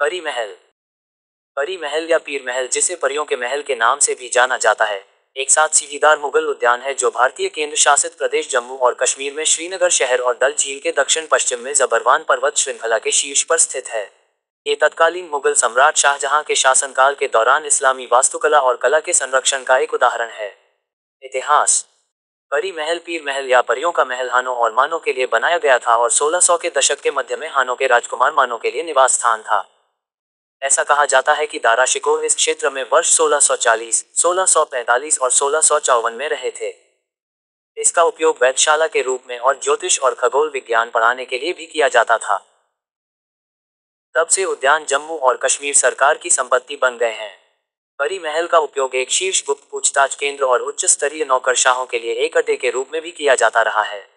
परी महल परी महल या पीर महल जिसे परियों के महल के नाम से भी जाना जाता है एक साथ सीढ़ीदार मुगल उद्यान है जो भारतीय केंद्र शासित प्रदेश जम्मू और कश्मीर में श्रीनगर शहर और डल झील के दक्षिण पश्चिम में जबरवान पर्वत श्रृंखला के शीर्ष पर स्थित है ये तत्कालीन मुगल सम्राट शाहजहां के शासनकाल के दौरान इस्लामी वास्तुकला और कला के संरक्षण का एक उदाहरण है इतिहास परी महल पीर महल या परियों का महल हानों और मानों के लिए बनाया गया था और 1600 के दशक के मध्य में हानों के राजकुमार मानों के लिए निवास स्थान था ऐसा कहा जाता है कि दारा शिकोह इस क्षेत्र में वर्ष 1640, 1645 और सोलह में रहे थे इसका उपयोग वैधशाला के रूप में और ज्योतिष और खगोल विज्ञान पढ़ाने के लिए भी किया जाता था तब से उद्यान जम्मू और कश्मीर सरकार की संपत्ति बन गए हैं परी महल का उपयोग एक शीर्ष गुप्त पूछताछ केंद्र और उच्च स्तरीय नौकरशाहों के लिए एक अड्डे के रूप में भी किया जाता रहा है